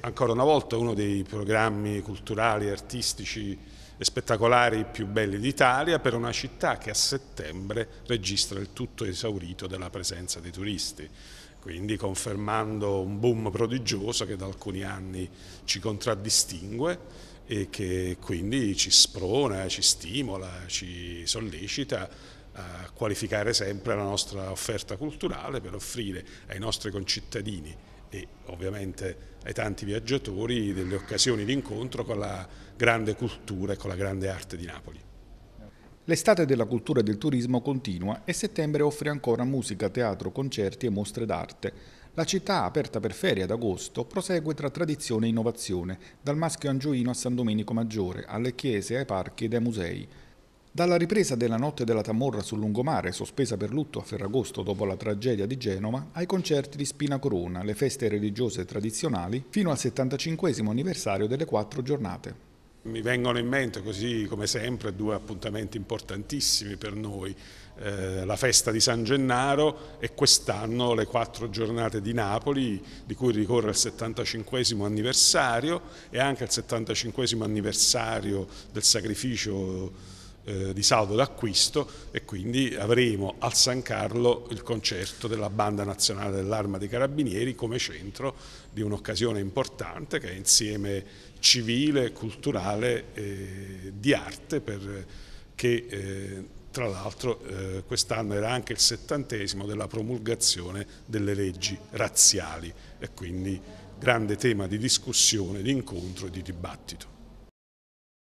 ancora una volta uno dei programmi culturali, artistici e spettacolari più belli d'Italia per una città che a settembre registra il tutto esaurito della presenza dei turisti quindi confermando un boom prodigioso che da alcuni anni ci contraddistingue e che quindi ci sprona, ci stimola, ci sollecita a qualificare sempre la nostra offerta culturale per offrire ai nostri concittadini e ovviamente ai tanti viaggiatori delle occasioni di incontro con la grande cultura e con la grande arte di Napoli. L'estate della cultura e del turismo continua e settembre offre ancora musica, teatro, concerti e mostre d'arte. La città, aperta per ferie ad agosto, prosegue tra tradizione e innovazione, dal maschio angioino a San Domenico Maggiore, alle chiese, ai parchi ed ai musei. Dalla ripresa della notte della Tamorra sul lungomare, sospesa per lutto a Ferragosto dopo la tragedia di Genova, ai concerti di Spina Corona, le feste religiose tradizionali, fino al 75 anniversario delle quattro giornate. Mi vengono in mente, così come sempre, due appuntamenti importantissimi per noi, eh, la festa di San Gennaro e quest'anno le quattro giornate di Napoli, di cui ricorre il 75 anniversario e anche il 75 anniversario del sacrificio eh, di saldo d'acquisto e quindi avremo al San Carlo il concerto della Banda Nazionale dell'Arma dei Carabinieri come centro di un'occasione importante che è insieme civile, culturale, e di arte perché eh, tra l'altro eh, quest'anno era anche il settantesimo della promulgazione delle leggi razziali e quindi grande tema di discussione, di incontro e di dibattito.